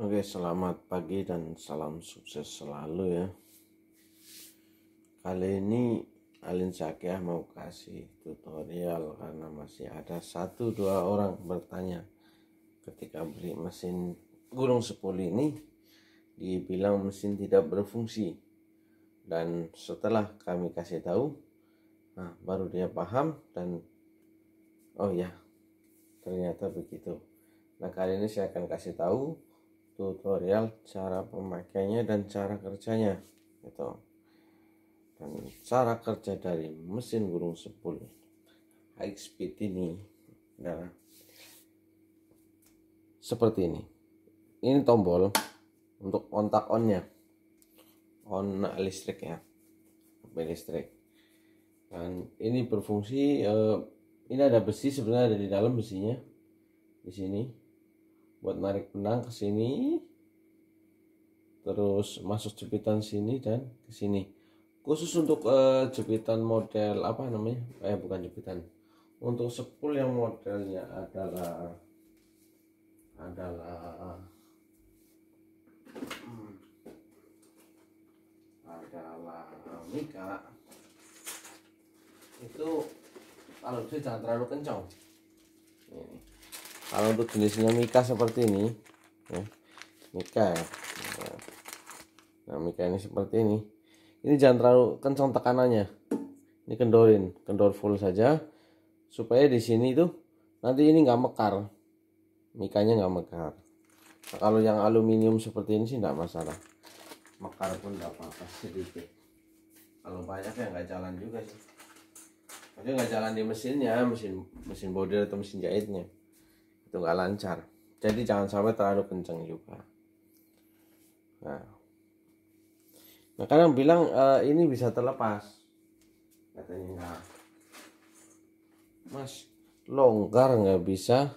Oke, selamat pagi dan salam sukses selalu ya. Kali ini Alin Sakyah mau kasih tutorial karena masih ada satu dua orang bertanya ketika beli mesin gulung sepul ini dibilang mesin tidak berfungsi dan setelah kami kasih tahu nah, baru dia paham dan oh ya ternyata begitu nah kali ini saya akan kasih tahu tutorial cara pemakaiannya dan cara kerjanya gitu dan cara kerja dari mesin burung sepuluh, high speed ini adalah seperti ini ini tombol untuk kontak on onnya on listrik ya listrik dan ini berfungsi eh, ini ada besi sebenarnya ada di dalam besinya di sini buat narik benang ke sini terus masuk jepitan sini dan ke sini khusus untuk uh, jepitan model apa namanya eh bukan jepitan untuk sepul yang modelnya adalah adalah adalah mika itu kalau itu jangan terlalu kencang ini kalau untuk jenisnya mika seperti ini ya, mika ya. nah mika ini seperti ini ini jangan terlalu kencang tekanannya ini kendorin kendor full saja supaya di sini tuh nanti ini nggak mekar mikanya nggak mekar nah, kalau yang aluminium seperti ini sih nggak masalah mekar pun nggak apa-apa sedikit kalau banyak ya nggak jalan juga sih tapi nggak jalan di mesinnya mesin mesin bordir atau mesin jahitnya itu nggak lancar jadi jangan sampai terlalu kencang juga nah nah kadang bilang e, ini bisa terlepas katanya nggak, mas longgar nggak bisa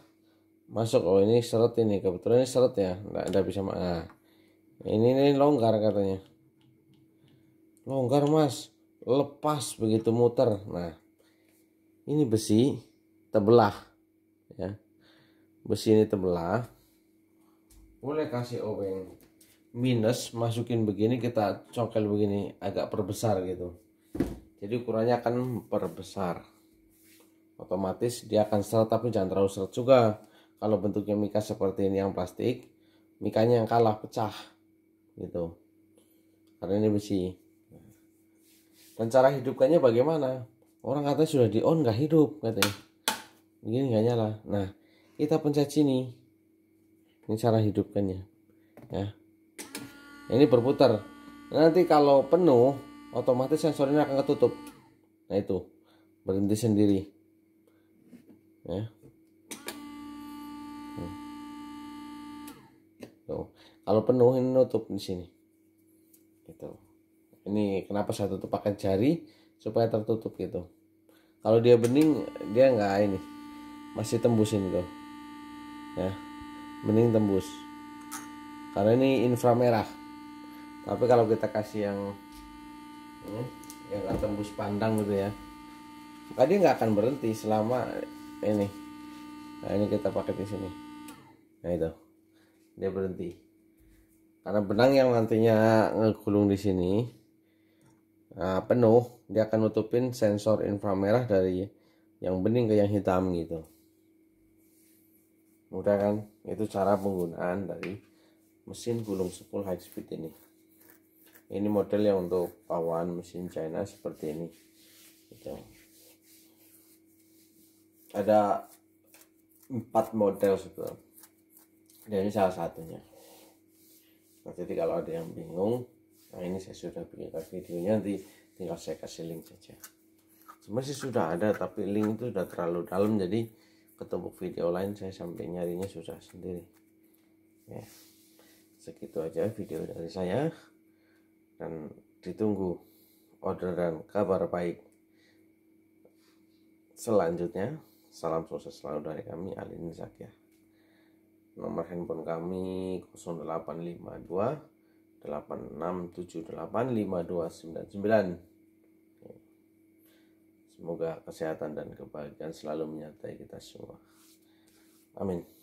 masuk oh ini seret ini kebetulan ini seret ya nggak ada bisa nah, ini ini longgar katanya longgar mas lepas begitu muter nah ini besi terbelah ya besi ini terbelah boleh kasih obeng minus masukin begini kita congkel begini agak perbesar gitu jadi ukurannya akan perbesar otomatis dia akan seret tapi jangan terlalu seret juga kalau bentuknya mika seperti ini yang plastik mikanya yang kalah pecah gitu karena ini besi dan cara hidupkannya bagaimana orang katanya sudah di on nggak hidup katanya begini nggak nyala nah kita pencet sini ini cara hidupkannya ya ini berputar nanti kalau penuh otomatis sensor ini akan ketutup nah itu berhenti sendiri ya hmm. tuh kalau penuh ini nutup di sini gitu ini kenapa saya tutup pakai jari supaya tertutup gitu kalau dia bening dia nggak ini masih tembusin ini tuh ya mending tembus karena ini inframerah tapi kalau kita kasih yang hmm, yang nggak tembus pandang gitu ya maka dia nggak akan berhenti selama ini nah ini kita pakai di sini nah itu dia berhenti karena benang yang nantinya ngegulung di sini nah, penuh dia akan nutupin sensor inframerah dari yang bening ke yang hitam gitu mudah kan itu cara penggunaan dari mesin gulung sepul high speed ini ini model yang untuk bawaan mesin China seperti ini gitu. ada empat model sebelum dan ini salah satunya nah, jadi kalau ada yang bingung nah ini saya sudah bikin videonya nanti tinggal saya kasih link saja cuma sudah ada tapi link itu sudah terlalu dalam jadi ketemu video lain saya sampai nyarinya susah sendiri ya segitu aja video dari saya dan ditunggu order dan kabar baik selanjutnya salam sukses selalu dari kami Alin Zakia nomor handphone kami 0852 5299 Semoga kesehatan dan kebahagiaan selalu menyertai kita semua. Amin.